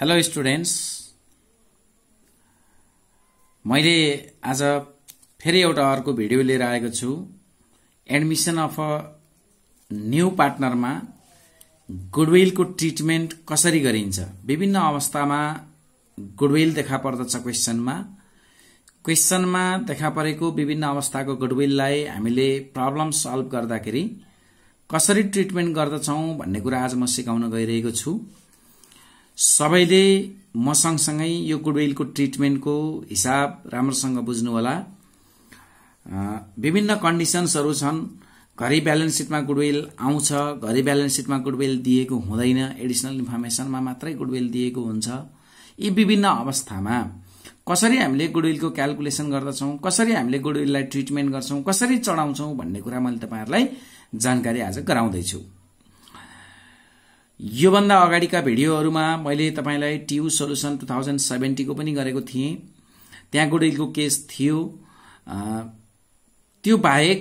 hello students मैले आज फेरि एउटा अर्को भिडियो लिएर आएको छु एडमिसन अफ अ न्यू पार्टनरमा गुडविलको ट्रिटमेन्ट कसरी गरिन्छ विभिन्न अवस्थामा गुडविल देखा पर्दछ क्वेसनमा क्वेसनमा देखा परेको विभिन्न अवस्थाको गुडविललाई हामीले प्रब्लम सल्भ गर्दाखेरि कसरी ट्रिटमेन्ट गर्दछौँ भन्ने कुरा आज म सिकाउन गइरहेको छु सबैले म सँगसँगै यो गुडविलको ट्रिटमेन्टको हिसाब राम्रोसँग बुझ्नुहोला विभिन्न कन्डिसन्सहरू छन् घरि ब्यालेन्स सिटमा गुडविल आउँछ घरि ब्यालेन्स सिटमा गुडविल दिएको हुँदैन एडिसनल इन्फर्मेसनमा मात्रै गुडविल दिएको हुन्छ यी विभिन्न अवस्थामा कसरी हामीले गुडविलको क्यालकुलेसन गर्दछौँ कसरी हामीले गुडविललाई ट्रिटमेन्ट गर्छौँ कसरी चढाउँछौँ भन्ने कुरा मैले तपाईँहरूलाई जानकारी आज गराउँदैछु योभन्दा अगाडिका भिडियोहरूमा मैले तपाईँलाई ट्यु सोल्युसन टु थाउजन्ड सेभेन्टीको पनि गरेको थिएँ त्यहाँ गुडविलको केस थियो त्यो बाहेक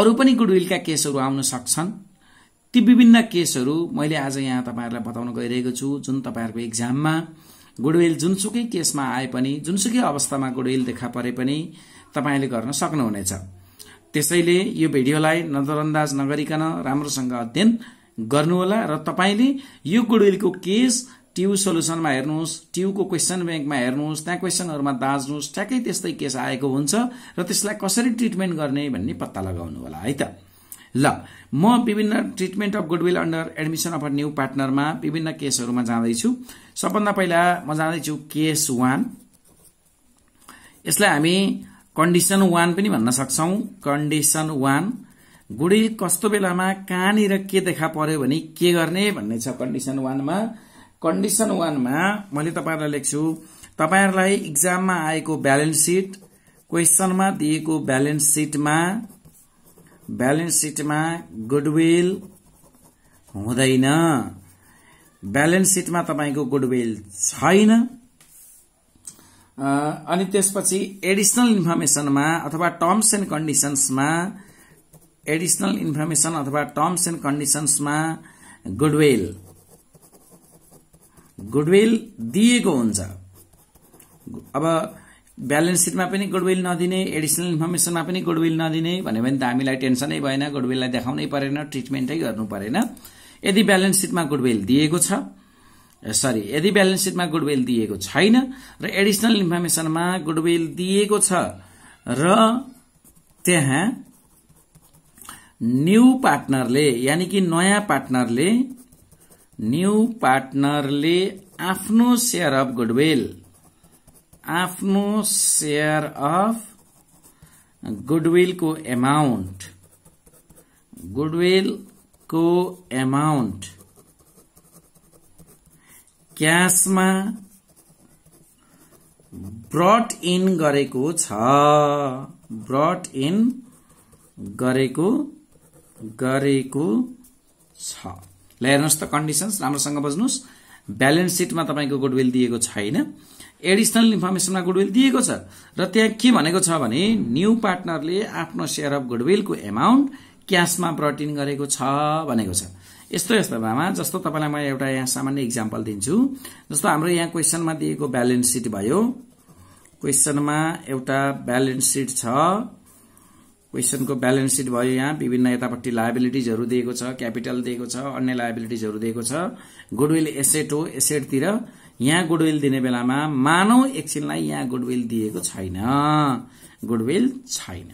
अरू पनि गुडविलका केसहरू आउन सक्छन् ती विभिन्न केसहरू मैले आज यहाँ तपाईँहरूलाई बताउन गइरहेको छु जुन तपाईँहरूको इक्जाममा गुडविल जुनसुकै केसमा आए पनि जुनसुकै अवस्थामा गुडविल देखा परे पनि तपाईँले गर्न सक्नुहुनेछ त्यसैले यो भिडियोलाई नजरअन्दाज नगरिकन राम्रोसँग अध्ययन गर्नुहोला र तपाईँले यो गुडविलको केस ट्यु सोल्युसनमा हेर्नुहोस् ट्युको क्वेसन ब्याङ्कमा हेर्नुहोस् त्यहाँ क्वेसनहरूमा दाज्नुहोस् ठ्याक्कै त्यस्तै केस आएको हुन्छ र त्यसलाई कसरी ट्रिटमेन्ट गर्ने भन्ने पत्ता लगाउनु होला है त ल म विभिन्न treatment of goodwill under admission of a new पार्टनरमा विभिन्न केसहरूमा जाँदैछु सबभन्दा पहिला म जाँदैछु केस वान यसलाई हामी कन्डिसन वान पनि भन्न सक्छौँ कन्डिसन वान गुडी कस्तो बेलामा कहाँनिर के देखा पर्यो भने के गर्ने भन्ने छ कन्डिसन वानमा कन्डिसन वानमा मैले तपाईँहरूलाई लेख्छु तपाईँहरूलाई इक्जाममा आएको ब्यालेन्स सिट क्वेसनमा दिएको ब्यालेन्स सिटमा ब्यालेन्स सिटमा गुडविल हुँदैन ब्यालेन्स सिटमा तपाईँको गुडविल छैन अनि त्यसपछि एडिसनल इन्फर्मेसनमा अथवा टर्म्स एन्ड कन्डिसन्समा एडिसनल इन्फर्मेसन अथवा टर्म्स एन्ड कन्डिसन्समा गुडविल गुडविल दिएको हुन्छ अब ब्यालेन्स सिटमा पनि गुडविल नदिने एडिसनल इन्फर्मेसनमा पनि गुडविल नदिने भन्यो भने त हामीलाई टेन्सनै भएन गुडविललाई देखाउनै परेन ट्रिटमेन्टै गर्नु परेन यदि ब्यालेन्स सिटमा गुडविल दिएको छ सरी यदि ब्यालेन्स सिटमा गुडविल दिएको छैन र एडिसनल इन्फर्मेसनमा गुडविल दिएको छ र त्यहाँ न्यू पार्टनरले यानि कि नयाँ पार्टनरले न्यू पार्टनरले आफ्नो सेयर अफ गुडविल आफ्नो सेयर अफ गुडविलको एमाउन्ट गुडविलको एमाउन्ट क्यासमा ब्रट इन गरेको छ ब्रट इन गरेको गरेको छ ल हेर्नुहोस् त कन्डिसन्स राम्रोसँग बुझ्नुहोस् ब्यालेन्स सिटमा तपाईँको गुडविल दिएको छैन एडिसनल इन्फर्मेसनमा गुडविल दिएको छ र त्यहाँ के भनेको छ भने न्यू पार्टनरले आफ्नो सेयर अफ गुडविलको एमाउन्ट क्यासमा ब्रटिन गरेको छ भनेको छ यस्तो यस्तो भएमा जस्तो तपाईँलाई म एउटा यहाँ सामान्य इक्जाम्पल दिन्छु जस्तो हाम्रो यहाँ क्वेसनमा दिएको ब्यालेन्स सिट भयो क्वेसनमा एउटा ब्यालेन्स सिट छ क्वेसनको ब्यालेन्स सिट भयो यहाँ विभिन्न यतापट्टि लाइबिलिटिजहरू दिएको छ क्यापिटल दिएको छ अन्य लाइबिलिटिजहरू दिएको छ गुडविल एसेट हो एसेटतिर यहाँ गुडविल दिने बेलामा मानव एकछिनलाई यहाँ गुडविल दिएको छैन गुडविल छैन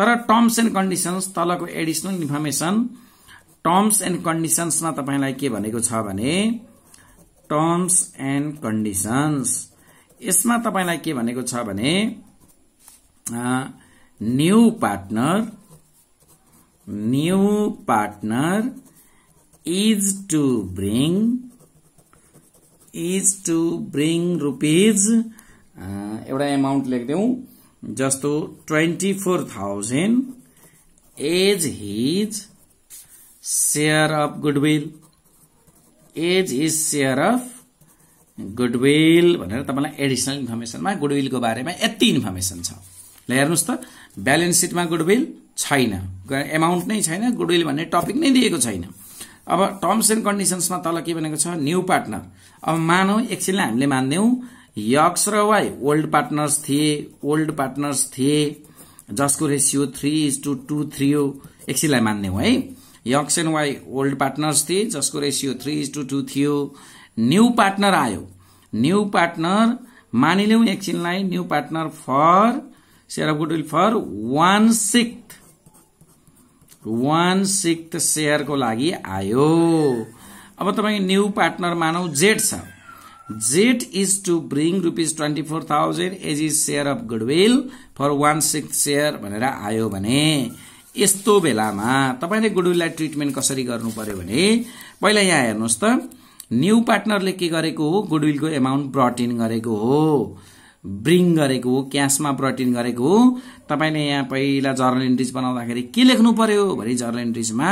तर टर्म्स एन्ड कन्डिसन्स तलको एडिसनल इन्फर्मेसन टर्म्स एन्ड कन्डिसन्समा तपाईँलाई के भनेको छ भने टर्म्स एन्ड कन्डिसन्स यसमा तपाईँलाई के भनेको छ भने new partner new partner is to bring is to bring rupees एउटा एमाउन्ट लेखिदिउँ जस्तो twenty four thousand as his share of goodwill as is share of goodwill भनेर तपाईँलाई एडिसनल इन्फर्मेसनमा गुडविलको बारेमा यति इन्फर्मेसन छ ल हेर्नुहोस् त ब्यालेन्स सिटमा गुडविल छैन एमाउन्ट नै छैन गुडविल भन्ने टपिक नै दिएको छैन अब टर्म्स एन्ड कन्डिसन्समा तल के भनेको छ न्यू पार्टनर अब मानौ एकछिनलाई हामीले मान्यौँ यक्स र वाई ओल्ड पार्टनर्स थिए ओल्ड पार्टनर्स थिए जसको ratio three is to two two हो एकछिनलाई मान्यौँ है यक्स एन्ड वाइ ओल्ड पार्टनर्स थिए जसको ratio three is to two two new partner आयो न्यू पार्टनर मानिलिउँ एकछिनलाई new partner for share of goodwill for one sixth one sixth सेयरको लागि आयो अब तपाईँ न्यू पार्टनर मानौ जेट छ Z is to bring rupees twenty four thousand as is share of goodwill for one sixth share भनेर आयो भने यस्तो बेलामा तपाईँले गुडविललाई ट्रिटमेन्ट कसरी गर्नु पर्यो भने पहिला यहाँ हेर्नुहोस् त न्यू पार्टनरले के गरेको हो गुडविलको एमाउन्ट ब्रट इन गरेको हो ब्रिङ गरेको हो क्यासमा प्रटिन गरेको हो तपाईँले यहाँ पहिला जर्नल इन्ट्रिज बनाउँदाखेरि के लेख्नु पर्यो भने जर्नल इन्ट्रिजमा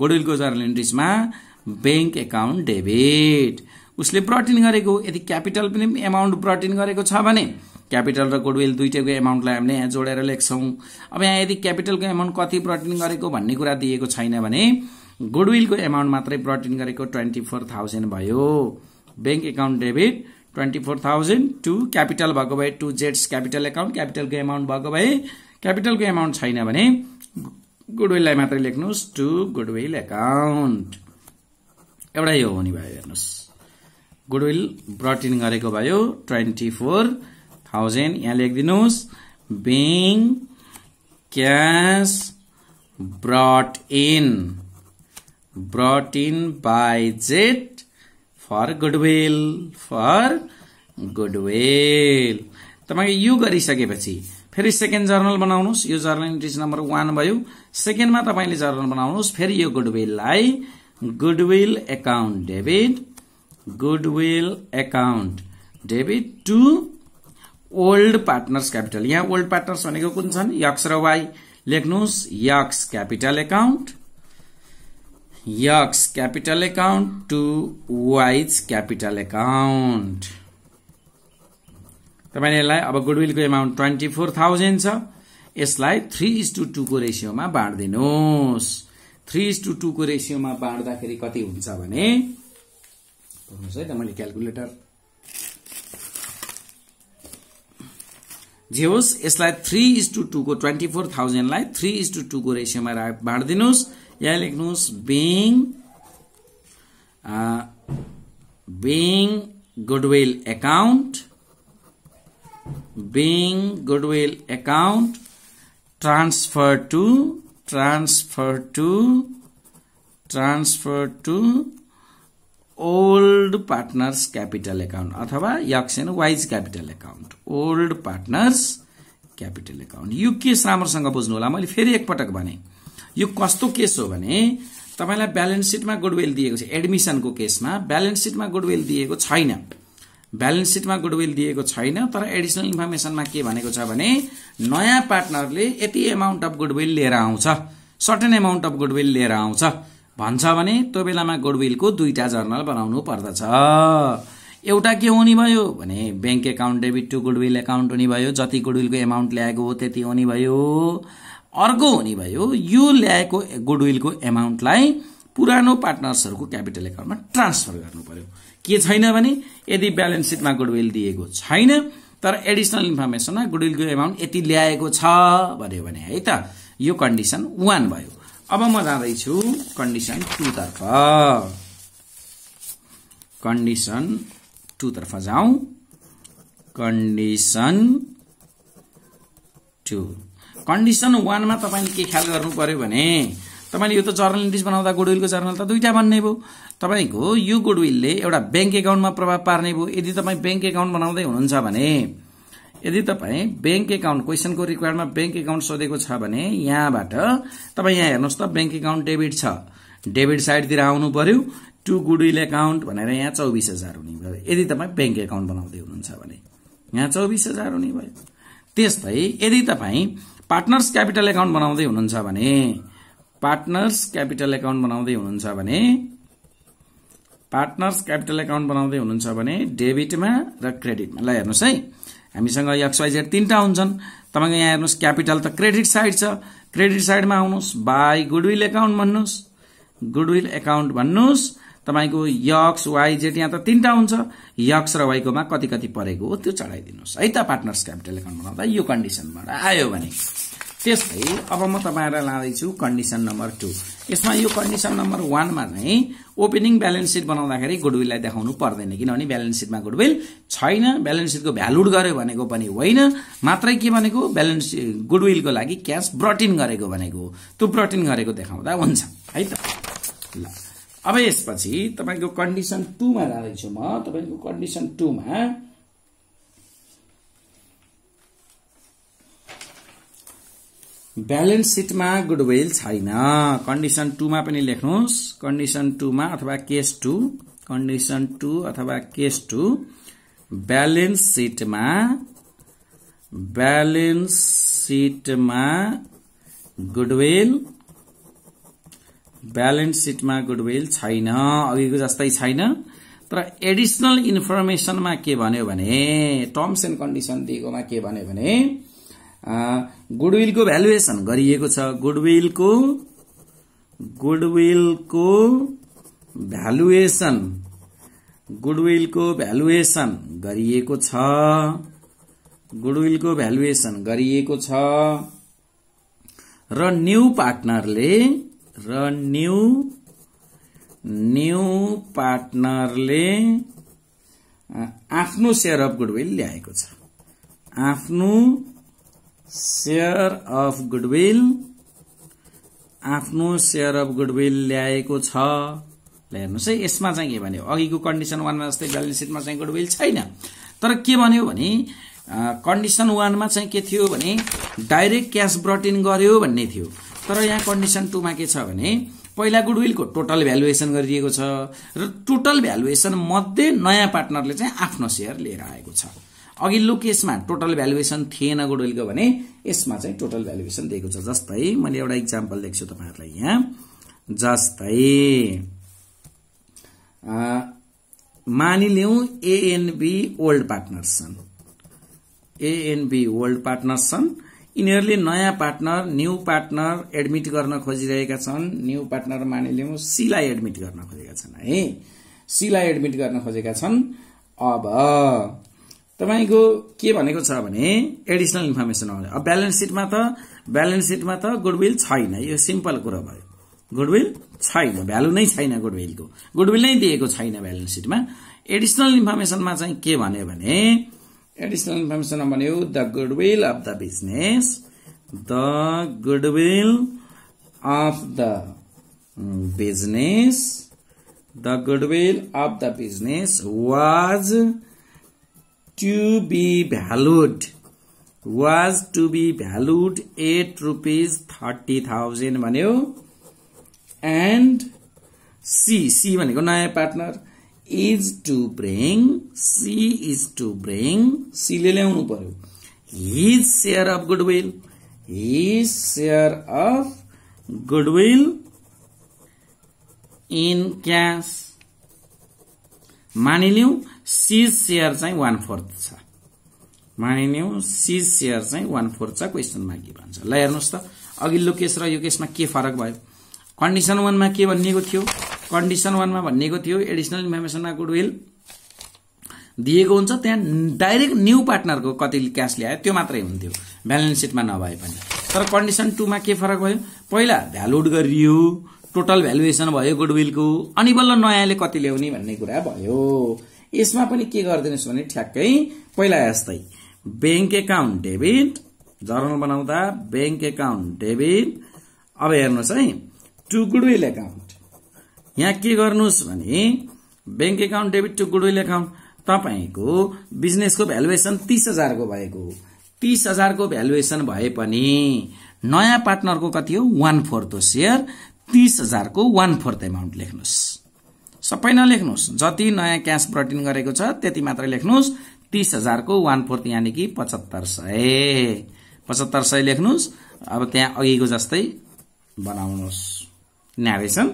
गोडुलको जर्नल इन्ट्रिजमा ब्याङ्क एकाउन्ट डेबिट उसले प्रटिन गरेको यदि क्यापिटल पनि एमाउन्ट प्रटिन गरेको छ भने क्यापिटल र गुडविल दुइटैको एमाउन्टलाई हामीले यहाँ जोडेर लेख्छौँ अब यहाँ यदि क्यापिटलको एमाउन्ट कति प्रटिन गरेको भन्ने कुरा दिएको छैन भने गुडविलको एमाउन्ट मात्रै प्रटिन गरेको ट्वेन्टी फोर थाउजन्ड भयो bank account debit twenty four thousand to capital भएको भए टु जेट्स क्यापिटल एकाउन्ट क्यापिटलको एमाउन्ट भएको भए क्यापिटलको एमाउन्ट छैन भने गुडविललाई मात्रै लेख्नुहोस् टु गुडविल एकाउन्ट एउटा यो हुने भयो हेर्नुहोस् गुडविल ब्रट इन गरेको भयो ट्वेन्टी फोर थाउजन्ड यहाँ लेखिदिनुहोस् being cash brought in brought in by Z for goodwill for goodwill तपाईँको यु गरिसकेपछि फेरि सेकेन्ड जर्नल बनाउनुहोस् यो जर्नल इन्ट्रिज नम्बर वान भयो सेकेन्डमा तपाईँले जर्नल बनाउनुहोस् फेरि यो गुडविललाई goodwill account debit goodwill account debit to old partners capital यहाँ ओल्ड पार्टनर्स भनेको कुन छन् यक्स र वाई लेख्नुहोस् X capital account X capital account to Y's capital account तपाईँले यसलाई अब गुडविलको एमाउन्ट ट्वेन्टी फोर थाउजन्ड छ यसलाई थ्री इज टू टूको रेसियोमा बाँडिदिनुहोस् थ्री इज टू टूको रेसियोमा बाँड्दाखेरि कति हुन्छ भने है त मैले क्यालकुलेटर जे होस् यसलाई थ्री इज टू टूको ट्वेन्टी फोर थाउजन्डलाई थ्री इज टू टूको रेसियोमा बाँडिदिनुहोस् यहाँ लेख्नुहोस् being being goodwill account being goodwill account transfer to transfer to transfer to old partners capital account अथवा X Y's capital account old partners capital account यो case राम्रोसँग बुझ्नु होला मैले फेरि एकपटक भने यो कस्तो केस हो भने तपाईँलाई ब्यालेन्स सिटमा गुडविल दिएको छ एडमिसनको केसमा ब्यालेन्स सिटमा गुडविल दिएको छैन ब्यालेन्स सिटमा गुडविल दिएको छैन तर एडिसनल इन्फर्मेसनमा के भनेको छ भने नयाँ पार्टनरले यति एमाउन्ट अफ गुडविल लिएर आउँछ सर्टेन एमाउन्ट अफ गुडविल लिएर आउँछ भन्छ भने त्यो बेलामा गुडविलको दुईवटा जर्नल बनाउनु पर्दछ एउटा के हुने भयो भने bank account debit to goodwill account हुने भयो जति गुडविलको एमाउन्ट ल्याएको हो त्यति हुने भयो अर्को हुने भयो यो ल्याएको गुडविलको एमाउन्टलाई पुरानो पार्टनर्सहरूको क्यापिटल एकाउन्टमा ट्रान्सफर गर्नु पर्यो के छैन भने यदि ब्यालेन्स सिटमा गुडविल दिएको छैन तर एडिसनल इन्फर्मेसनमा गुडविलको एमाउन्ट यति ल्याएको छ भन्यो भने है त यो कन्डिसन वान भयो अब म जाँदैछु कन्डिसन टूतर्फ कन्डिसन टूतर्फ जाउँ कन्डिसन टू कन्डिसन वानमा तपाईँले के ख्याल गर्नु पर्यो भने तपाईँले यो त जर्नल इन्ट्रिस बनाउँदा गुडविलको जर्नल त दुईवटा बन्ने भयो तपाईँको यो गुडविलले एउटा ब्याङ्क एकाउन्टमा प्रभाव पार्ने भयो यदि तपाईँ ब्याङ्क एकाउन्ट बनाउँदै हुनुहुन्छ भने यदि तपाईँ ब्याङ्क एकाउन्ट क्वेसनको रिक्वायरमा ब्याङ्क एकाउन्ट सोधेको छ भने यहाँबाट तपाईँ यहाँ हेर्नुहोस् त ब्याङ्क एकाउन्ट डेबिट छ डेबिट साइडतिर आउनु पर्यो टु गुडविल एकाउन्ट भनेर यहाँ चौबिस हजार हुने भयो यदि तपाईँ ब्याङ्क एकाउन्ट बनाउँदै हुनुहुन्छ भने यहाँ चौबिस हजार हुने भयो त्यस्तै यदि तपाईँ पार्टनर्स क्यापिटल एकाउन्ट बनाउँदै हुनुहुन्छ भने पार्टनर्स क्यापिटल एकाउन्ट बनाउँदै हुनुहुन्छ भने पार्टनर्स क्यापिटल एकाउन्ट बनाउँदै हुनुहुन्छ भने डेबिटमा र क्रेडिटमा ल हेर्नुहोस् है हामीसँग एक्सवाइजेड तिनवटा हुन्छन् तपाईँको यहाँ हेर्नुहोस् क्यापिटल त क्रेडिट साइड छ क्रेडिट साइडमा आउनुहोस् बाई गुडविल एकाउन्ट भन्नुहोस् गुडविल एकाउन्ट भन्नुहोस् तपाईँको यक्स वाइजेट यहाँ त तिनवटा हुन्छ यक्स र वाइकोमा कति कति परेको हो त्यो चढाइदिनुहोस् है त पार्टनर्स क्यापिटल एकाउन्ट बनाउँदा यो कन्डिसनबाट आयो भने त्यस्तै अब म तपाईँहरूलाई लाँदैछु कन्डिसन नम्बर टू यसमा यो कन्डिसन नम्बर वानमा चाहिँ ओपनिङ ब्यालेन्स सिट बनाउँदाखेरि गुडविललाई देखाउनु पर्दैन किनभने ब्यालेन्स सिटमा गुडविल छैन ब्यालेन्स सिटको भ्यालुड गर्यो भनेको पनि होइन मात्रै के भनेको ब्यालेन्स गुडविलको लागि क्यास ब्रटिन गरेको भनेको हो त्यो ब्रटिन गरेको देखाउँदा हुन्छ है त ल अब यसपछि तपाईँको कन्डिसन टूमा जाँदैछु म तपाईँको कन्डिसन टूमा ब्यालेन्स सिटमा गुडविल छैन कन्डिसन टूमा पनि लेख्नुहोस् कन्डिसन टूमा अथवा केस टू कन्डिसन टू अथवा केस टू ब्यालेन्स सिटमा ब्यालेन्स सिटमा गुडविल ब्यालेन्स सिटमा गुडविल छैन अघिको जस्तै छैन तर एडिसनल इन्फर्मेसनमा के भन्यो भने टर्म्स एन्ड कन्डिसन दिएकोमा के भन्यो भने गुडविलको भ्यालुएसन गरिएको छ गुडविलको गुडविलको भ्यालुएसन गुडविलको भ्यालुएसन गरिएको छ गुडविलको भ्यालुएसन गरिएको छ र न्यू पार्टनरले र न्यू न्यू पार्टनरले आफ्नो सेयर अफ गुडविल ल्याएको छ आफ्नो सेयर अफ गुडविल आफ्नो सेयर अफ गुडविल ल्याएको छ हेर्नुहोस् है यसमा चाहिँ के भन्यो अघिको कन्डिसन वानमा जस्तै ब्यालेन्स सिटमा चाहिँ गुडविल छैन तर के भन्यो भने कन्डिसन वानमा चाहिँ के थियो भने डाइरेक्ट क्यास ब्रट इन गर्यो भन्ने थियो तर यहाँ कन्डिसन टूमा के छ भने पहिला गुडविलको टोटल भ्यालुएसन गरिदिएको छ र टोटल भ्यालुएसन मध्ये नयाँ पार्टनरले चाहिँ आफ्नो सेयर लिएर आएको छ अघिल्लो केसमा टोटल भ्यालुएसन थिएन गुडविलको भने यसमा चाहिँ टोटल भ्यालुएसन दिएको छ जस्तै मैले एउटा इक्जाम्पल दिएको छु तपाईँहरूलाई यहाँ जस्तै मानिलिउँ एएनबी ओल्ड पार्टनर्स छन् एएनबी ओल्ड पार्टनर्स छन् यिनीहरूले नयाँ पार्टनर न्यू पार्टनर एडमिट गर्न खोजिरहेका छन् न्यू पार्टनर मानिलिउँ सीलाई एडमिट गर्न खोजेका छन् है सीलाई एडमिट गर्न खोजेका छन् अब तपाईँको के भनेको छ भने एडिसनल इन्फर्मेसन आउने अब ब्यालेन्स सिटमा त ब्यालेन्स सिटमा त गुडविल छैन यो सिम्पल कुरो भयो गुडविल छैन भ्यालु नै छैन गुडविलको गुडविल नै दिएको छैन ब्यालेन्स सिटमा एडिसनल इन्फर्मेसनमा चाहिँ के भन्यो भने additional information number you the goodwill of the business the goodwill of the business the goodwill of the business was to be valued was to be valued at rupees thirty thousand बनो and C C नया partner is to bring C is to bring सीले ल्याउनु पर्यो his share of goodwill his share of goodwill in cash मानिलिउँ C's share चाहिँ one fourth छ मानिलिउँ C's share चाहिँ वान फोर्थ छ क्वेसन के भन्छ ल हेर्नुहोस् त अघिल्लो केस र यो केसमा के फरक भयो कन्डिसन वानमा के भनिएको थियो कन्डिसन वानमा भनिएको थियो एडिसनल इन्फर्मेसनमा गुडविल दिएको हुन्छ त्यहाँ डाइरेक्ट न्यू पार्टनरको कति क्यास ल्यायो त्यो मात्रै हुन्थ्यो ब्यालेन्स सिटमा नभए पनि तर कन्डिसन टूमा के फरक भयो पहिला भ्यालुड गरियो टोटल भ्यालुएसन भयो गुडविलको अनि बल्ल नयाँले कति ल्याउने भन्ने कुरा भयो यसमा पनि के गरिदिनुहोस् भने ठ्याक्कै पहिला यस्तै ब्याङ्क एकाउन्ट डेबिट जर्नल बनाउँदा ब्याङ्क एकाउन्ट डेबिट अब हेर्नुहोस् है टु गुडविल एकाउन्ट यहाँ के गर्नुहोस् भने bank account debit to goodwill account तपाईँको बिजनेसको भ्यालुएसन तिस हजारको भएको हो तिस हजारको भ्यालुएसन भए पनि नयाँ पार्टनरको कति हो वान फोर्थ हो सेयर तिस हजारको वान फोर्थ एमाउन्ट लेख्नुहोस् सबै नलेख्नुहोस् जति नयाँ क्यास प्रटिन गरेको छ त्यति मात्र लेख्नुहोस् तिस हजारको वान फोर्थ यानि कि पचहत्तर सय पचहत्तर सय लेख्नुहोस् अब त्यहाँ अघिको जस्तै बनाउनुहोस् narration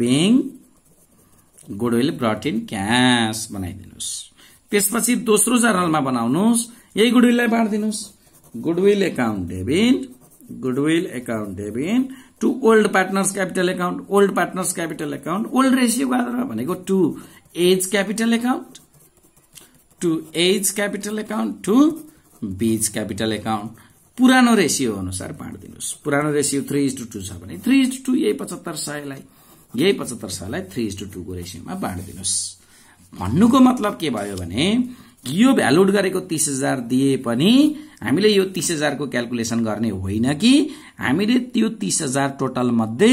being goodwill brought in cash बनाइदिनुहोस् त्यसपछि दोस्रो जर्नलमा बनाउनुहोस् यही गुडविललाई बाँडिदिनुहोस् goodwill account debit goodwill account debit to old partners capital account old partners capital account old ratio गरेर भनेको to X's capital account to X's capital account to Y's capital account पुरानो रेसियो अनुसार बाँडिदिनुहोस् पुरानो ratio three is to two छ भने three is two यही पचहत्तर सयलाई यही पचहत्तर सयलाई थ्री इज टू टूको रेसियोमा बाँडिदिनुहोस् भन्नुको मतलब के भयो भने यो भ्यालुड गरेको तिस हजार दिए पनि हामीले यो तिस हजारको क्यालकुलेसन गर्ने होइन कि हामीले त्यो तिस हजार टोटल मध्ये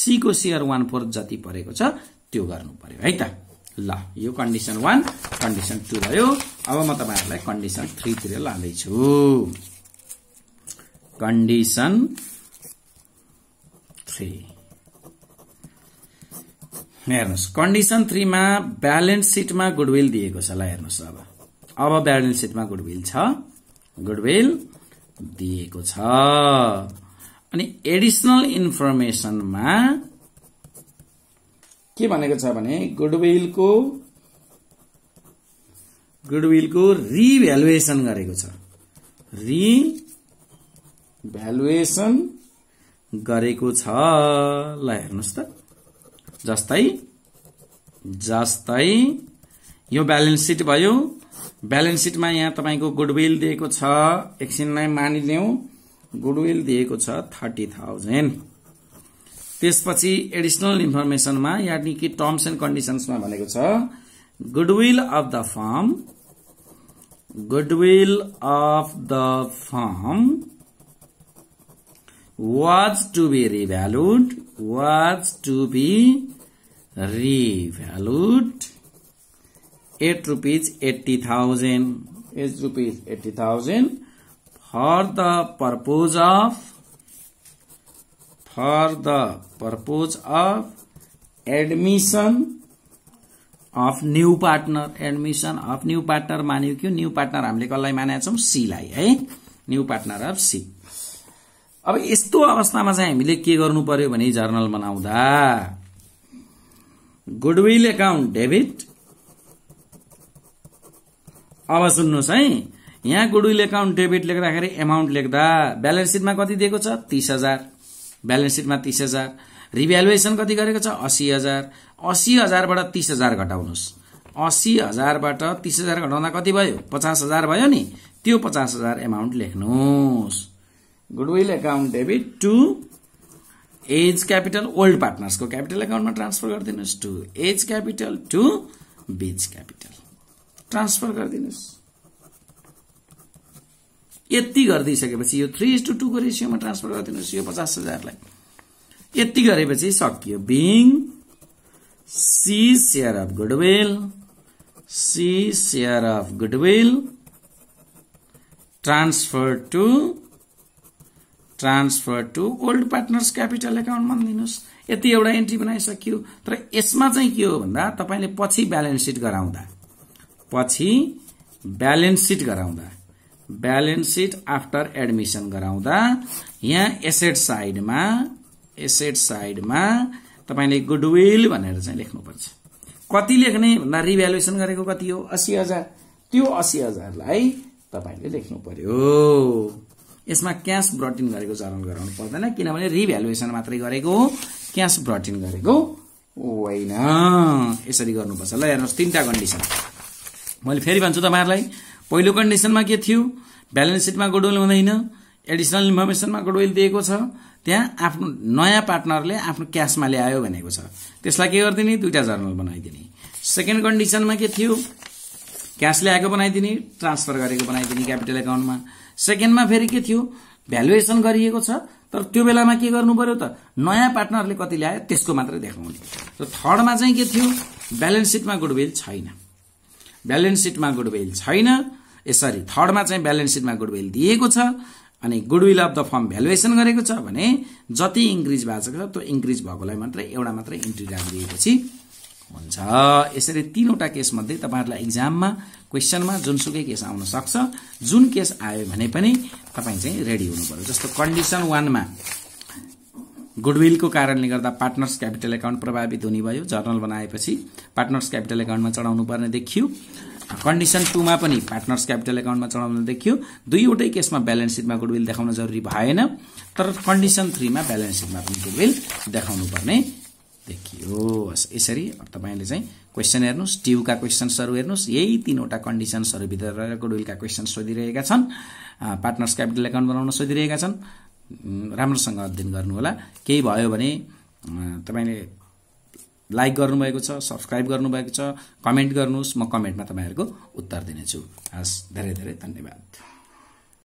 सीको सेयर वान फोर जति परेको छ त्यो गर्नु पर्यो है त ल यो कन्डिसन वान कन्डिसन टू भयो अब म तपाईँहरूलाई कन्डिसन थ्रीतिर लाँदैछु कन्डिसन थ्री हेर्नुहोस् कन्डिसन थ्रीमा ब्यालेन्स सिटमा गुडविल दिएको छ ल हेर्नुहोस् अब अब ब्यालेन्स सिटमा गुडविल छ गुडविल दिएको छ अनि एडिसनल इन्फर्मेसनमा के भनेको छ भने गुडविलको गुडविलको रिभ्यालुएसन गरेको छ भ्यालुएसन गरेको छ ल हेर्नुहोस् त जस्तै जस्तै यो ब्यालेन्स सिट भयो ब्यालेन्स सिटमा यहाँ तपाईँको गुडविल दिएको छ एकछिनलाई मानिलिउँ गुडविल दिएको छ थर्टी थाउजन्ड त्यसपछि एडिसनल इन्फर्मेसनमा यानि कि टर्म्स एन्ड कन्डिसन्समा भनेको छ goodwill of the firm goodwill of the firm was to be revalued was to be revalued 8 rupees 80,000 is rupees 80,000 for the purpose of for the purpose of admission of new partner admission of new partner मान्यो कि new partner हामीले कसलाई मानेका छौँ सीलाई है new partner of C अब यस्तो अवस्थामा चाहिँ हामीले के गर्नु पर्यो भने जर्नल बनाउँदा गुडविल एकाउन्ट डेबिट अब सुन्नुहोस् है यहाँ गुडविल एकाउन्ट डेबिट लेख्दाखेरि एमाउन्ट लेख्दा ब्यालेन्स सिटमा कति दिएको छ तिस हजार ब्यालेन्स सिटमा तिस हजार रिभ्यालुएसन कति गरेको छ असी हजार असी हजारबाट तिस हजार घटाउनुहोस् असी हजारबाट तिस हजार घटाउँदा कति भयो पचास हजार भयो नि त्यो पचास हजार एमाउन्ट लेख्नुहोस् goodwill account debit to X's capital old पार्टनर्सको क्यापिटल एकाउन्टमा ट्रान्सफर गरिदिनुहोस् to X's capital to Y's capital transfer गरिदिनुहोस् यति गरिदिइसकेपछि यो थ्री इज टूको रेसियोमा ट्रान्सफर गरिदिनुहोस् यो पचास हजारलाई यति गरेपछि सकियो being C share of goodwill C share of goodwill transfer to transfer to old partners capital एकाउन्टमा दिनुहोस् यति एउटा एन्ट्री बनाइसकियो तर यसमा चाहिँ के हो भन्दा तपाईँले पछि ब्यालेन्स सिट गराउँदा पछि ब्यालेन्स सिट गराउँदा ब्यालेन्स सिट आफ्टर एडमिसन गराउँदा यहाँ एसेट साइडमा एसेट साइडमा तपाईँले गुडविल भनेर चाहिँ लेख्नुपर्छ कति लेख्ने भन्दा रिभ्यालुएसन गरेको कति हो अस्सी हजार त्यो अस्सी हजारलाई तपाईँले लेख्नु पर्यो यसमा क्यास ब्रट इन गरेको जर्नल गराउनु पर्दैन किनभने रिभ्यालुएसन मात्रै गरेको हो क्यास ब्रट इन गरेको होइन यसरी गर्नुपर्छ ल हेर्नुहोस् तिनवटा कन्डिसन मैले फेरि भन्छु तपाईँहरूलाई पहिलो कन्डिसनमा के थियो ब्यालेन्स सिटमा गुडविल हुँदैन एडिसनल इन्फर्मेसनमा गुडविल दिएको छ त्यहाँ आफ्नो नयाँ पार्टनरले आफ्नो क्यासमा ल्यायो भनेको छ त्यसलाई के गरिदिने दुईटा जर्नल बनाइदिने सेकेन्ड कन्डिसनमा के थियो क्यास ल्याएको बनाइदिने ट्रान्सफर गरेको बनाइदिने क्यापिटल एकाउन्टमा सेकेन्डमा फेरि के थियो भ्यालुएसन गरिएको छ तर त्यो बेलामा के गर्नु पर्यो त नयाँ पार्टनरले कति ल्यायो त्यसको मात्रै देखाउने र थर्डमा चाहिँ के थियो ब्यालेन्स सिटमा गुडविल छैन ब्यालेन्स सिटमा गुडविल छैन यसरी थर्डमा चाहिँ ब्यालेन्स सिटमा गुडविल दिएको छ अनि goodwill of the firm valuation गरेको छ भने जति इन्क्रिज भएको छ त्यो इन्क्रिज भएकोलाई मात्रै एउटा मात्रै इन्ट्री राखिदिएपछि हुन्छ यसरी तीनवटा केसमध्ये तपाईँहरूलाई इक्जाममा क्वेसनमा जुनसुकै केस आउन सक्छ जुन केस आयो भने पनि तपाईँ चाहिँ रेडी हुनु पर्यो जस्तो कन्डिसन वानमा गुडविलको कारणले गर्दा पार्टनर्स क्यापिटल एकाउन्ट प्रभावित हुने भयो जर्नल बनाएपछि पार्टनर्स क्यापिटल एकाउन्टमा चढाउनु पर्ने देखियो कन्डिसन टूमा पनि पार्टनर्स क्यापिटल एकाउन्टमा चढाउन देखियो दुईवटै केसमा ब्यालेन्स सिटमा गुडविल देखाउन जरुरी भएन तर कन्डिसन थ्रीमा ब्यालेन्स सिटमा पनि गुडविल देखाउनु पर्ने देखियो हस् यसरी तपाईँले चाहिँ क्वेसन हेर्नुहोस् ट्युका क्वेसन्सहरू हेर्नुहोस् यही तिनवटा भित्र रहेर गुडविलका क्वेसन्स सोधिरहेका छन् पार्टनर्स क्यापिटल एकाउन्ट बनाउन सोधिरहेका छन् राम्रोसँग अध्ययन गर्नुहोला केही भयो भने तपाईँले लाइक गर्नुभएको छ सब्सक्राइब गर्नुभएको छ कमेन्ट गर्नुहोस् म कमेन्टमा तपाईँहरूको उत्तर दिनेछु हस् धेरै धेरै धन्यवाद